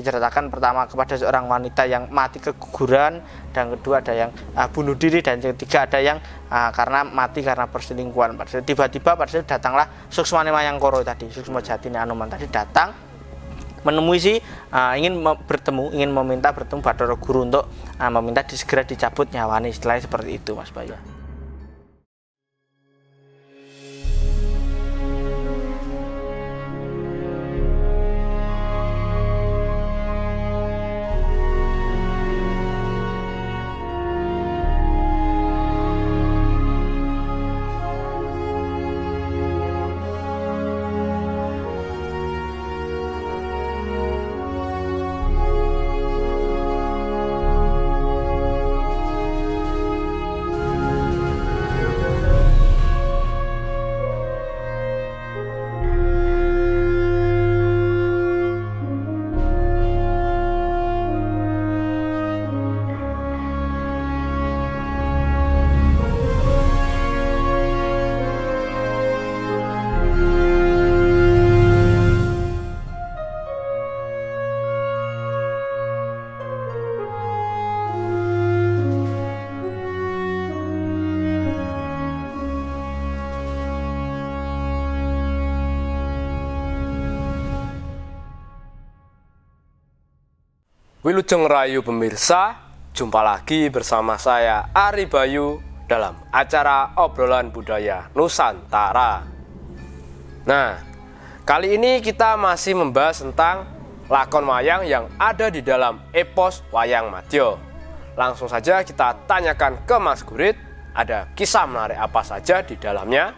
diceritakan pertama kepada seorang wanita yang mati keguguran dan kedua ada yang uh, bunuh diri dan yang ketiga ada yang uh, karena mati karena perselingkuhan tiba-tiba pada saat datanglah Suksmanema yang koro tadi Suksma Jatini Anuman tadi datang menemui si uh, ingin bertemu ingin meminta bertemu Badara Guru untuk uh, meminta segera dicabut nyawanya istilahnya seperti itu Mas Bayu Lujeng Rayu pemirsa, jumpa lagi bersama saya Ari Bayu dalam acara obrolan budaya Nusantara. Nah, kali ini kita masih membahas tentang lakon wayang yang ada di dalam epos Wayang Matio. Langsung saja kita tanyakan ke Mas Gurit, ada kisah menarik apa saja di dalamnya?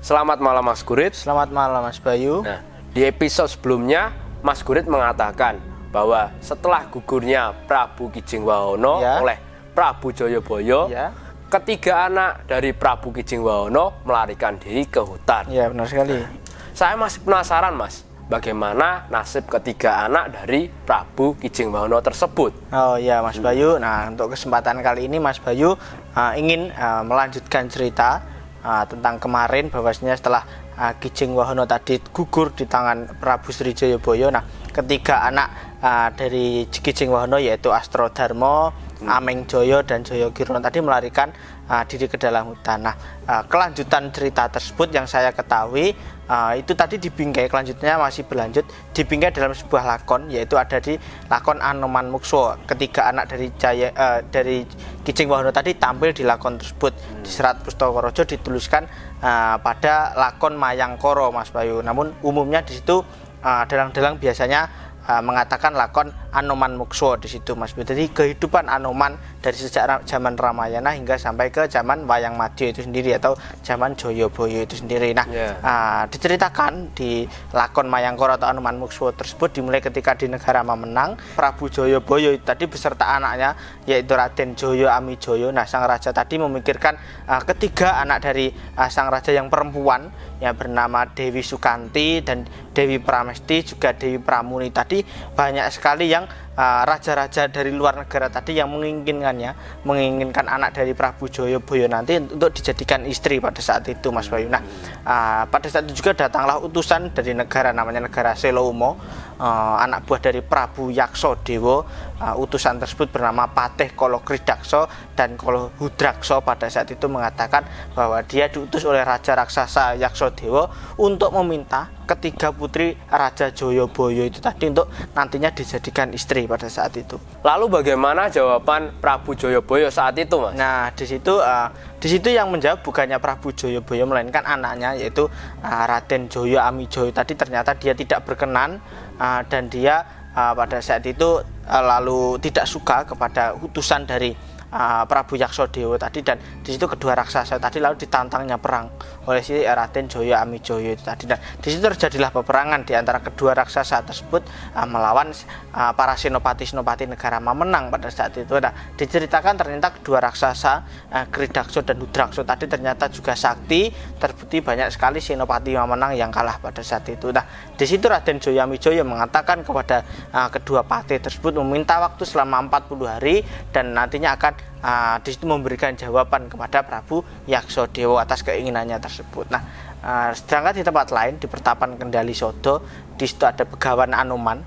Selamat malam Mas Gurit. Selamat malam Mas Bayu. Nah, di episode sebelumnya Mas Gurit mengatakan bahwa setelah gugurnya Prabu Kijing Wahono ya. oleh Prabu Joyoboyo, ya. ketiga anak dari Prabu Kijing Wahono melarikan diri ke hutan. Ya benar sekali. Nah, saya masih penasaran mas, bagaimana nasib ketiga anak dari Prabu Kijing Wahono tersebut. Oh iya Mas Bayu, nah untuk kesempatan kali ini Mas Bayu uh, ingin uh, melanjutkan cerita Nah, tentang kemarin bahwasanya setelah uh, ah, Kijing Wahono tadi gugur di tangan Prabu Sri Jayaboyo nah ketiga anak uh, dari kijing Wahono yaitu Astro Darmo, hmm. Ameng Joyo dan Joyo Girono tadi melarikan uh, ah, diri ke dalam hutan. Nah, uh, kelanjutan cerita tersebut yang saya ketahui uh, itu tadi di bingkai kelanjutannya masih berlanjut di bingkai dalam sebuah lakon yaitu ada di lakon Anoman Mukso ketika anak dari Jaya uh, dari Kijing Wahono tadi tampil di lakon tersebut hmm. di Serat Pustokorojo dituliskan uh, pada lakon mayang koro Mas Bayu namun umumnya di situ uh, dalang-dalang biasanya Ah, mengatakan lakon Anoman Mukso di situ Mas Bu. Jadi kehidupan Anoman dari sejak zaman Ramayana hingga sampai ke zaman Wayang Madya itu sendiri atau zaman Joyoboyo itu sendiri. Nah, yeah. Iya. uh, diceritakan di lakon Mayangkara atau Anoman Mukso tersebut dimulai ketika di negara Mamenang Prabu Joyoboyo tadi beserta anaknya yaitu Raden Joyo Ami Joyo. Nah, sang raja tadi memikirkan uh, ketiga anak dari uh, sang raja yang perempuan yang bernama Dewi Sukanti dan Dewi Pramesti juga Dewi Pramuni tadi banyak sekali yang ah, raja-raja uh, dari luar negara tadi yang menginginkannya menginginkan anak dari Prabu Joyoboyo nanti untuk dijadikan istri pada saat itu Mas Bayu. Nah uh, pada saat itu juga datanglah utusan dari negara namanya negara Selomo uh, anak buah dari Prabu Yakso Dewo uh, eh, utusan tersebut bernama Patih Kolokridakso dan Kolohudrakso pada saat itu mengatakan bahwa dia diutus oleh Raja Raksasa Yakso Dewo untuk meminta ketiga putri Raja Joyoboyo itu tadi untuk nantinya dijadikan istri pada saat itu. Lalu bagaimana jawaban Prabu Joyoboyo saat itu, Mas? Nah, di situ uh, di situ yang menjawab bukannya Prabu Joyoboyo melainkan anaknya yaitu uh, Raden Joyo Amijoyo tadi ternyata dia tidak berkenan uh, dan dia uh, pada saat itu uh, lalu tidak suka kepada utusan dari uh, Prabu Yaksodewo tadi dan di situ kedua raksasa tadi lalu ditantangnya perang oleh si Raden Joyo Amijoyo itu tadi dan di situ terjadilah peperangan di antara kedua raksasa tersebut uh, melawan uh, para senopati senopati negara memenang pada saat itu. Nah, diceritakan ternyata kedua raksasa uh, Kridakso dan Hudrakso tadi ternyata juga sakti terbukti banyak sekali senopati memenang yang kalah pada saat itu. Nah, di situ Raden Joyo Amijoyo mengatakan kepada uh, kedua pati tersebut meminta waktu selama 40 hari dan nantinya akan uh, di situ memberikan jawaban kepada Prabu Yaksodewo atas keinginannya tersebut. Nah, uh, sedangkan di tempat lain di pertapan Kendali Sodo, di situ ada Begawan Anuman,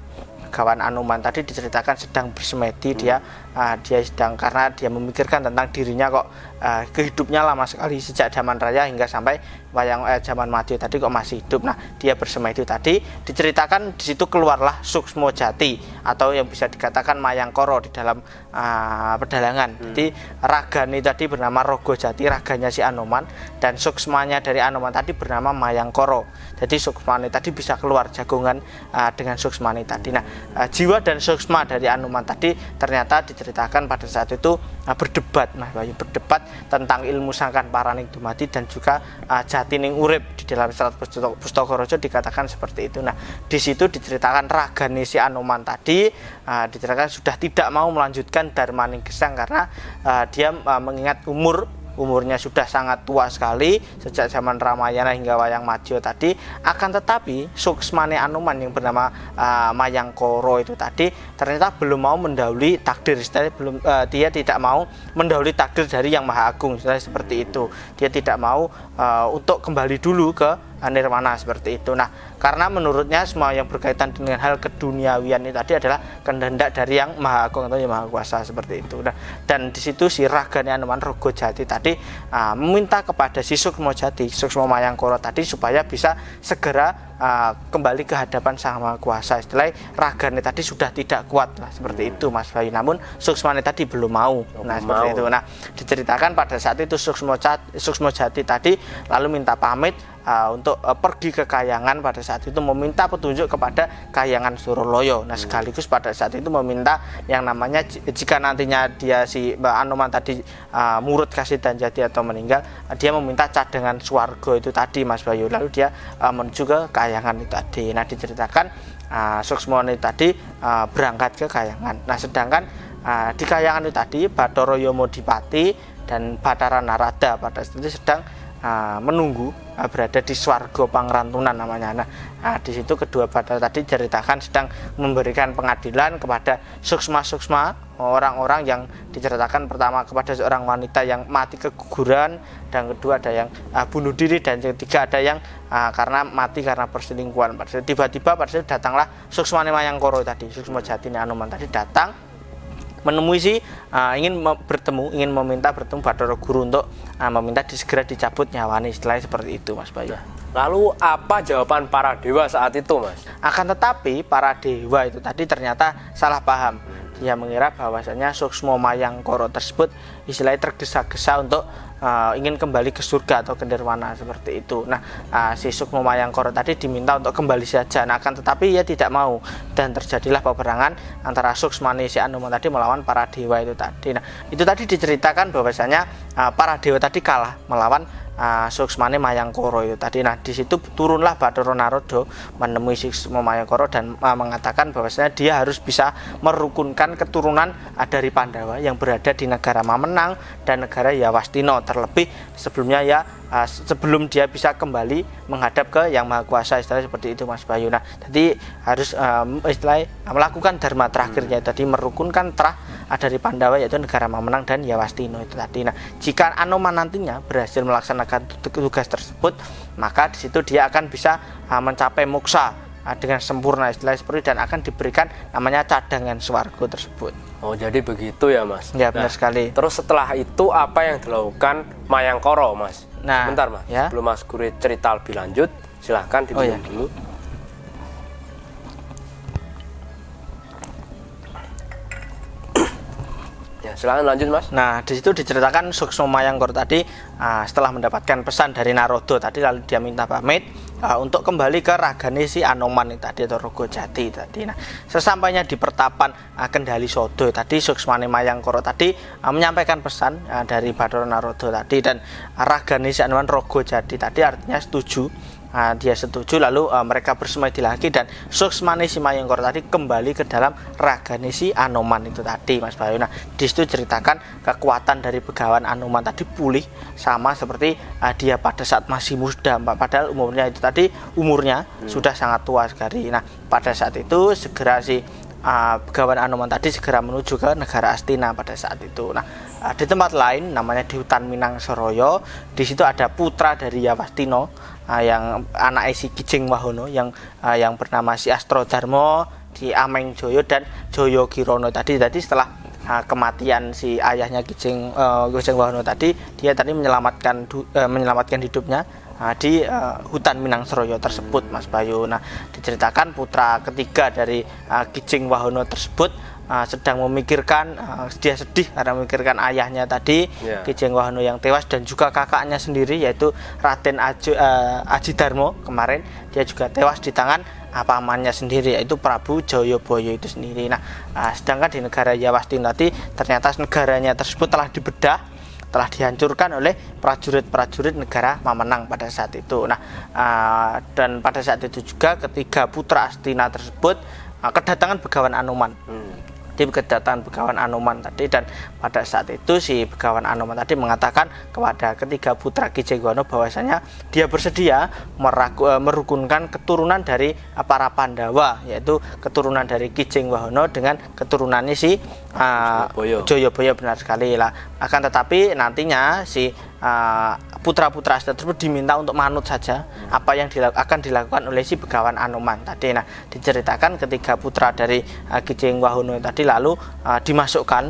Begawan Anuman tadi diceritakan sedang bersemedi dia uh, dia sedang karena dia memikirkan tentang dirinya kok uh, kehidupnya lama sekali sejak zaman raya hingga sampai wayang eh, zaman mati tadi kok masih hidup nah dia bersama itu tadi diceritakan di situ keluarlah suksmo jati atau yang bisa dikatakan mayang koro di dalam uh, pedalangan hmm. jadi ragani tadi bernama rogo jati raganya si anoman dan suksmanya dari anoman tadi bernama mayang koro. jadi suksmani tadi bisa keluar jagungan uh, dengan suksmani tadi nah uh, jiwa dan suksma dari anoman tadi ternyata di diceritakan pada saat itu uh, berdebat Mas nah, Bayu berdebat tentang ilmu sangkan paraning dumati dan juga uh, ah, jatining urip di dalam surat pustaka dikatakan seperti itu nah di situ diceritakan si anoman tadi uh, diceritakan sudah tidak mau melanjutkan darmaning kesang karena uh, dia uh, mengingat umur umurnya sudah sangat tua sekali sejak zaman Ramayana hingga Wayang Majo tadi akan tetapi Suksmane Anuman yang bernama uh, koro itu tadi ternyata belum mau mendahului takdir istilahnya belum uh, dia tidak mau mendahului takdir dari yang maha agung istilahnya seperti itu dia tidak mau uh, untuk kembali dulu ke eh, nirwana seperti itu nah karena menurutnya semua yang berkaitan dengan hal keduniawian itu tadi adalah kehendak dari yang maha agung atau yang maha kuasa seperti itu nah, dan di situ si ragani anuman rogo jati tadi uh, meminta kepada si sukmo jati sukmo mayangkoro tadi supaya bisa segera uh, kembali ke hadapan sama kuasa istilah raganya tadi sudah tidak kuat lah seperti hmm. itu Mas Bayu namun Suksmane tadi belum mau belum nah seperti mau. itu nah diceritakan pada saat itu Suksmo Suksmo Jati tadi lalu minta pamit uh, untuk uh, pergi ke Kayangan pada saat itu meminta petunjuk kepada Kayangan Suroloyo. Nah hmm. sekaligus pada saat itu meminta yang namanya jika nantinya dia si Mbak Anoman tadi uh, murut kasih dan jadi atau meninggal, uh, dia meminta cadangan swargo itu tadi Mas Bayu. Lalu dia uh, menuju ke Kayangan itu tadi. Nah diceritakan uh, Suksmoni tadi uh, berangkat ke Kayangan. Nah sedangkan uh, di Kayangan itu tadi Batoro Yomodipati dan Batara Narada pada saat itu sedang uh, menunggu uh, berada di swargo pangrantunan namanya. Nah, uh, di situ kedua batal tadi ceritakan sedang memberikan pengadilan kepada suksma-suksma orang-orang yang diceritakan pertama kepada seorang wanita yang mati keguguran dan kedua ada yang uh, bunuh diri dan yang ketiga ada yang uh, karena mati karena perselingkuhan. Tiba-tiba pada datanglah suksma koro tadi, suksma Jatine anuman tadi datang menemui si uh, ingin bertemu ingin meminta bertemu Batoro Guru untuk uh, meminta disegera dicabut nyawanya istilahnya seperti itu Mas Bayu. Ya. Lalu apa jawaban para dewa saat itu, Mas? Akan tetapi para dewa itu tadi ternyata salah paham. Dia mengira bahwasanya suksmo mayang koro tersebut istilahnya tergesa-gesa untuk uh, ingin kembali ke surga atau ke nirwana seperti itu. Nah, uh, si suksmo mayang koro tadi diminta untuk kembali saja. Nah, akan tetapi ia tidak mau dan terjadilah peperangan antara suksmani si Anuman tadi melawan para dewa itu tadi. Nah, itu tadi diceritakan bahwasanya uh, para dewa tadi kalah melawan uh, Suksmane Mayangkoro itu tadi nah di situ turunlah Bathara Narada menemui Suksma Mayangkoro dan uh, mengatakan bahwasanya dia harus bisa merukunkan keturunan uh, dari Pandawa yang berada di negara Mamenang dan negara Yawastina terlebih sebelumnya ya Ah, sebelum dia bisa kembali menghadap ke yang maha kuasa istilah seperti itu Mas Bayu. Nah, jadi harus um, ehm, istilah melakukan dharma terakhirnya hmm. tadi merukunkan terah dari Pandawa yaitu negara Mamenang dan Yawastino itu tadi. Nah, jika Anoma nantinya berhasil melaksanakan tugas tersebut, maka di situ dia akan bisa uh, mencapai moksa Ah, dengan sempurna istilah seperti dan akan diberikan namanya cadangan swargo tersebut. Oh jadi begitu ya mas? Ya benar nah, sekali. Terus setelah itu apa yang dilakukan Mayang Mayangkoro mas? Nah, Sebentar mas, ya? belum mas Guri cerita lebih lanjut silahkan oh, diminum oh, ya. dulu. silahkan lanjut mas nah di situ diceritakan Mayang Koro tadi uh, setelah mendapatkan pesan dari Narodo tadi lalu dia minta pamit uh, untuk kembali ke ragane si Anoman tadi atau Rogo Jati tadi. Nah, sesampainya di pertapan uh, Kendali Sodo tadi Suksmane Mayangkoro tadi uh, menyampaikan pesan uh, dari Bathara Narodo tadi dan uh, ragane si Anoman Rogo Jati tadi artinya setuju uh, dia setuju lalu uh, mereka bersemadi lagi dan Suksmani Simayengkor tadi kembali ke dalam ragani si Anoman itu tadi Mas Bayu. Nah, di situ ceritakan kekuatan dari begawan Anoman tadi pulih sama seperti uh, dia pada saat masih muda, Mbak. Padahal umurnya itu tadi umurnya hmm. sudah sangat tua sekali. Nah, pada saat itu segera si uh, ah, pegawai Anoman tadi segera menuju ke negara Astina pada saat itu. Nah, uh, di tempat lain namanya di hutan Minang Soroyo, di situ ada putra dari Yawastino uh, yang anak si Kijing Wahono yang uh, yang bernama si Astro Darmo, di Ameng Joyo dan Joyo Kirono tadi. Tadi setelah nah, kematian si ayahnya Kijing uh, eh, Wahono tadi dia tadi menyelamatkan uh, menyelamatkan hidupnya nah, di uh, hutan Seroyo tersebut Mas Bayu nah diceritakan putra ketiga dari uh, ah, Kijing Wahono tersebut uh, sedang memikirkan uh, dia sedih karena memikirkan ayahnya tadi yeah. Kijing Wahono yang tewas dan juga kakaknya sendiri yaitu Raden Aji, uh, Aji Darmo kemarin dia juga tewas di tangan pamannya sendiri yaitu Prabu Joyoboyo itu sendiri. Nah, ah, sedangkan di negara Yawastin tadi ternyata negaranya tersebut telah dibedah telah dihancurkan oleh prajurit-prajurit negara Mamenang pada saat itu. Nah, ah, dan pada saat itu juga ketiga putra Astina tersebut ah, kedatangan Begawan Anuman. Hmm di kedatangan Begawan Anoman tadi dan pada saat itu si Begawan Anoman tadi mengatakan kepada ketiga putra Ki Jayawana bahwasanya dia bersedia meraku, eh, merukunkan keturunan dari para Pandawa yaitu keturunan dari Ki Jengwahono dengan keturunannya si uh, ah, Boyo benar sekali lah akan tetapi nantinya si Eh, putra-putra Asda tersebut diminta untuk manut saja apa yang dilaku, akan dilakukan oleh si Begawan Anoman tadi. Nah, diceritakan ketika putra dari uh, eh, Kijeng Wahono tadi lalu uh, dimasukkan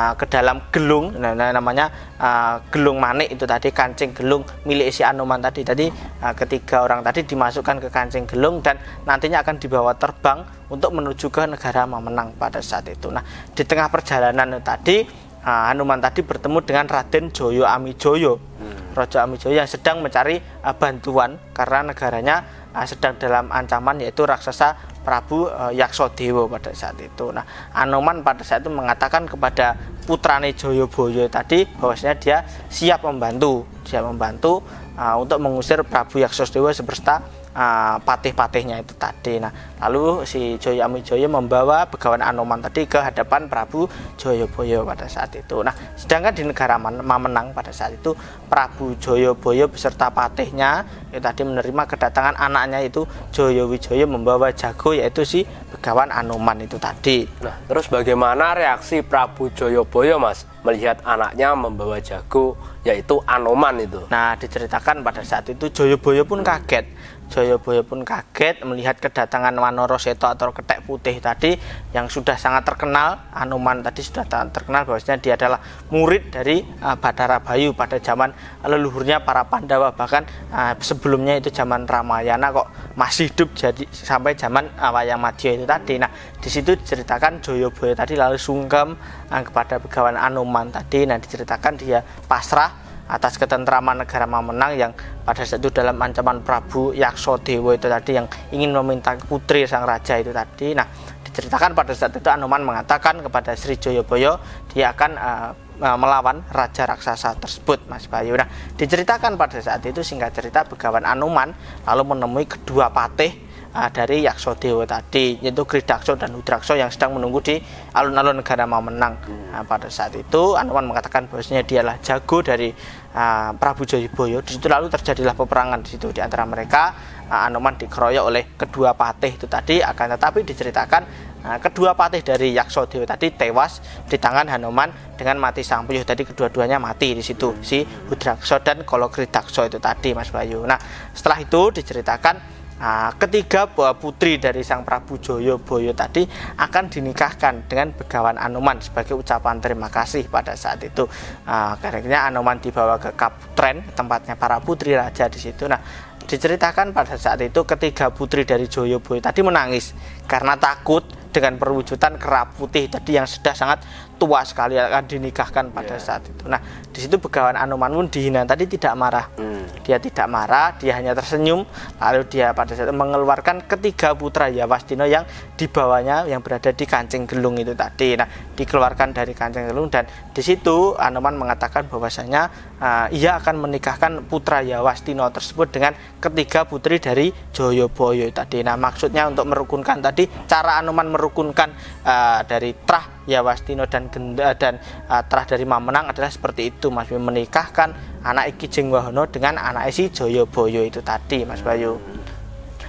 uh, ke dalam gelung nah, nah namanya uh, gelung manik itu tadi kancing gelung milik si Anoman tadi tadi uh, ketiga orang tadi dimasukkan ke kancing gelung dan nantinya akan dibawa terbang untuk menuju ke negara Mamenang pada saat itu nah di tengah perjalanan tadi Nah, Hanuman tadi bertemu dengan Raden Joyo Amijoyo hmm. Raja Amijoyo yang sedang mencari uh, bantuan karena negaranya uh, sedang dalam ancaman yaitu raksasa Prabu uh, eh, Yaksodewo pada saat itu nah Hanuman pada saat itu mengatakan kepada putrane Joyo Boyo tadi bahwasanya dia siap membantu siap membantu uh, untuk mengusir Prabu Yaksodewo seberta uh, patih-patihnya itu tadi. Nah, lalu si Amijoyo membawa pegawai Anoman tadi ke hadapan Prabu Joyoboyo pada saat itu. Nah, sedangkan di negara Mamenang pada saat itu Prabu Joyoboyo beserta patihnya itu tadi menerima kedatangan anaknya itu wijoyo membawa jago yaitu si pegawai Anoman itu tadi. Nah, terus bagaimana reaksi Prabu Joyoboyo, Mas, melihat anaknya membawa jago yaitu Anoman itu? Nah, diceritakan pada saat itu Joyoboyo pun kaget Jayabaya pun kaget melihat kedatangan Wanoro Seto atau Ketek Putih tadi yang sudah sangat terkenal Anuman tadi sudah terkenal bahwasanya dia adalah murid dari uh, Badara Bayu pada zaman leluhurnya para Pandawa bahkan uh, sebelumnya itu zaman Ramayana kok masih hidup jadi sampai zaman uh, Wayang Madya itu tadi nah di situ diceritakan Jayabaya tadi lalu sungkem uh, kepada pegawai Anuman tadi Nanti diceritakan dia pasrah atas ketentraman negara Mamenang yang pada saat itu dalam ancaman Prabu Yakso Dewa itu tadi yang ingin meminta putri sang raja itu tadi. Nah, diceritakan pada saat itu Anoman mengatakan kepada Sri Joyoboyo dia akan uh, melawan raja raksasa tersebut Mas Bayu. Nah, diceritakan pada saat itu singkat cerita Begawan Anoman lalu menemui kedua patih uh, dari Dewa tadi yaitu Gridakso dan Udrakso yang sedang menunggu di alun-alun negara menang Nah, pada saat itu Anoman mengatakan bahwasanya dialah jago dari uh, Prabu Jayaboyo. Di situ lalu terjadilah peperangan di situ di antara mereka uh, Anoman dikeroyok oleh kedua patih itu tadi akan tetapi diceritakan kedua patih dari Yakso Dewa tadi tewas di tangan Hanoman dengan mati sang puyuh tadi kedua-duanya mati di situ si Udrakso dan Kolokridakso itu tadi Mas Bayu. Nah, setelah itu diceritakan Ah, ketiga buah putri dari sang Prabu Joyo Boyo tadi akan dinikahkan dengan Begawan Anoman sebagai ucapan terima kasih pada saat itu. Uh, ah, Karena Anoman dibawa ke Kaputren, tempatnya para putri raja di situ. Nah, diceritakan pada saat itu ketiga putri dari Joyo Boyo tadi menangis karena takut dengan perwujudan kerap putih tadi yang sudah sangat tua sekali akan dinikahkan pada yeah. saat itu. Nah, di situ begawan Anoman pun dihina tadi tidak marah. Mm. Dia tidak marah, dia hanya tersenyum. Lalu dia pada saat itu mengeluarkan ketiga putra Yawastino yang dibawanya yang berada di kancing gelung itu tadi. Nah, dikeluarkan dari kancing gelung dan di situ Anoman mengatakan bahwasanya uh, ia akan menikahkan putra Yawastino tersebut dengan ketiga putri dari Joyoboyo tadi. Nah, maksudnya untuk merukunkan tadi cara Anoman merukunkan uh, dari Trah ya Wastino dan Genda dan uh, terah dari Mamenang adalah seperti itu Mas Bayu menikahkan anak Iki Jengwahono dengan anak si Joyoboyo itu tadi Mas Bayu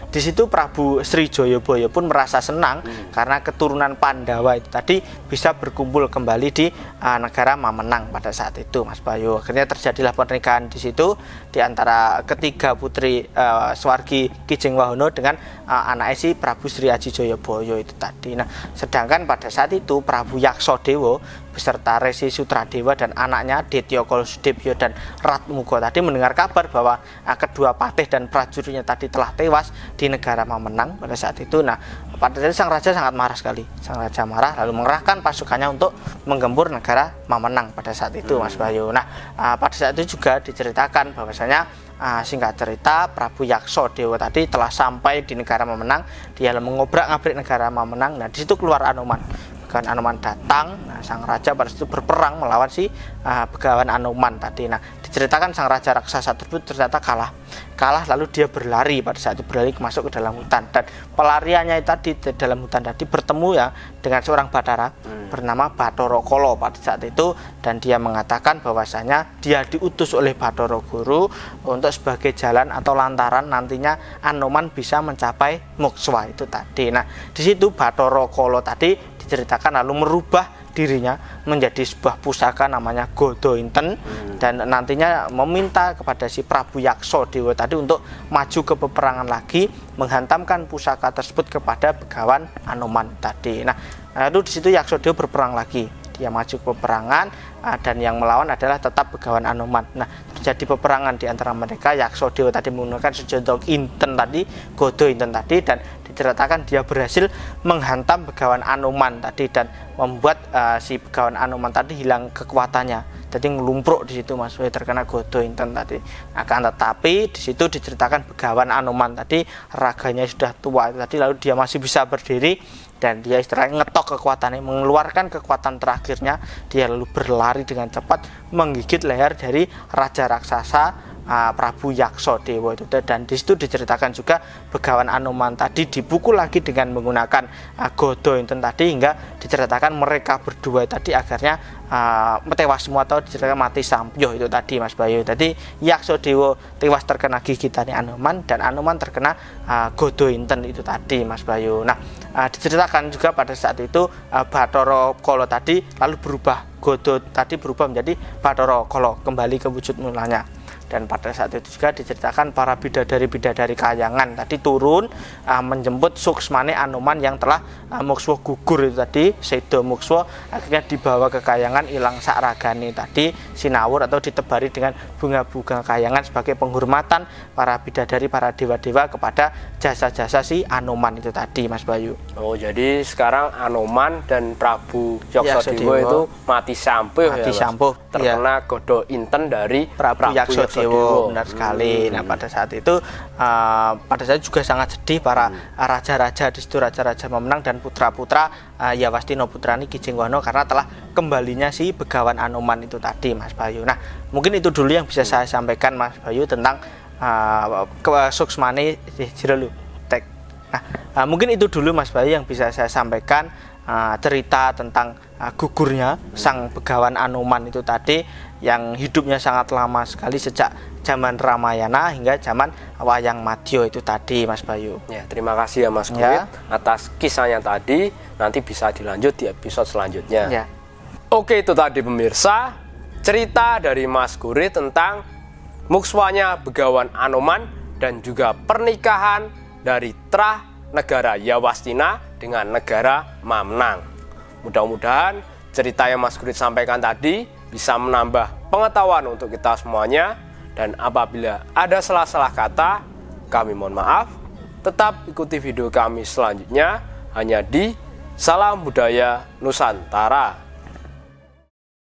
di situ Prabu Sri Joyoboyo pun merasa senang hmm. karena keturunan Pandawa itu tadi bisa berkumpul kembali di uh, negara Mamenang pada saat itu Mas Bayu akhirnya terjadilah pernikahan di situ di antara ketiga putri uh, Swargi Kijeng Wahono dengan uh, eh, anak si Prabu Sri Aji Joyoboyo itu tadi. Nah, sedangkan pada saat itu Prabu Yakso Dewo beserta Resi Sutradewa dan anaknya Detyokol Kolsudebyo dan Ratmugo tadi mendengar kabar bahwa uh, kedua patih dan prajurinya tadi telah tewas di negara Mamenang pada saat itu. Nah, pada itu sang raja sangat marah sekali. Sang raja marah lalu mengerahkan pasukannya untuk menggembur negara memenang pada saat itu, hmm. Mas Bayu. Nah, uh, pada saat itu juga diceritakan bahwasanya uh, singkat cerita Prabu Yakso Dewa tadi telah sampai di negara memenang, dia mengobrak-abrik negara memenang. nah di situ keluar Anoman Begawan anuman datang, nah, sang raja pada itu berperang melawan si uh, Begawan Anoman tadi. Nah, diceritakan sang raja raksasa tersebut ternyata kalah. Kalah lalu dia berlari pada saat itu berlari masuk ke dalam hutan dan pelariannya tadi di dalam hutan tadi bertemu ya dengan seorang batara hmm. bernama Batoro Kolo pada saat itu dan dia mengatakan bahwasanya dia diutus oleh Batoro Guru untuk sebagai jalan atau lantaran nantinya Anoman bisa mencapai mokswa itu tadi. Nah, di situ Batoro Kolo tadi diceritakan lalu merubah dirinya menjadi sebuah pusaka namanya Inten hmm. dan nantinya meminta kepada si Prabu Yakso Dewa tadi untuk maju ke peperangan lagi menghantamkan pusaka tersebut kepada Begawan Anoman tadi. Nah, lalu di situ Yakso Dewa berperang lagi yang maju peperangan uh, dan yang melawan adalah tetap begawan Anoman. Nah, terjadi peperangan di antara mereka Yakso Dewa tadi menggunakan sejodoh Inten tadi, Godo Inten tadi dan diceritakan dia berhasil menghantam begawan Anoman tadi dan membuat uh, si begawan Anoman tadi hilang kekuatannya jadi ngelumpruk di situ Mas Wei terkena godo inten tadi akan tetapi di situ diceritakan begawan Anoman tadi raganya sudah tua tadi lalu dia masih bisa berdiri dan dia istilahnya ngetok kekuatannya mengeluarkan kekuatan terakhirnya dia lalu berlari dengan cepat menggigit leher dari raja raksasa uh, Prabu Yakso Dewa itu dan di situ diceritakan juga Begawan Anoman tadi dipukul lagi dengan menggunakan uh, godo itu tadi hingga diceritakan mereka berdua tadi akhirnya uh, tewas semua atau diceritakan mati sampyo itu tadi Mas Bayu tadi Yakso Dewa tewas terkena gigitan Anoman dan Anoman terkena uh, godo inten itu tadi Mas Bayu nah uh, diceritakan juga pada saat itu uh, Batoro Kolo tadi lalu berubah godo tadi berubah menjadi Batoro Kolo kembali ke wujud mulanya dan pada saat itu juga diceritakan para bidadari bidadari kayangan tadi turun uh, menjemput Suksmane Anoman yang telah uh, ah, Mukswo gugur itu tadi Sedo Mukswo akhirnya dibawa ke kayangan ilang sakragani tadi sinawur atau ditebari dengan bunga-bunga kayangan sebagai penghormatan para bidadari para dewa-dewa kepada jasa-jasa si Anoman itu tadi Mas Bayu. Oh jadi sekarang Anoman dan Prabu Yoksodewo iya, ya, itu mati sampuh ya, mati ya, sampuh iya. terkena ya. godo inten dari Prabu, Prabu Sodewo iya, benar sekali. Hmm. Nah pada saat itu uh, pada saat juga sangat sedih para hmm. raja-raja hmm. di situ raja-raja memenang dan putra-putra uh, Yawastino Putrani Kijengwano karena telah kembalinya si Begawan Anoman itu tadi Mas Bayu. Nah mungkin itu dulu yang bisa hmm. saya sampaikan Mas Bayu tentang uh, ke Jirelu. Nah uh, mungkin itu dulu Mas Bayu yang bisa saya sampaikan uh, cerita tentang uh, gugurnya hmm. sang Begawan Anoman itu tadi yang hidupnya sangat lama sekali sejak zaman Ramayana hingga zaman Wayang Madyo itu tadi Mas Bayu. Ya, terima kasih ya Mas Kuit ya. atas kisahnya tadi. Nanti bisa dilanjut di episode selanjutnya. Ya. Oke, itu tadi pemirsa cerita dari Mas Guri tentang mukswanya Begawan Anoman dan juga pernikahan dari Trah negara Yawastina dengan negara Mamnang. Mudah-mudahan cerita yang Mas Guri sampaikan tadi bisa menambah pengetahuan untuk kita semuanya dan apabila ada salah-salah kata kami mohon maaf tetap ikuti video kami selanjutnya hanya di Salam Budaya Nusantara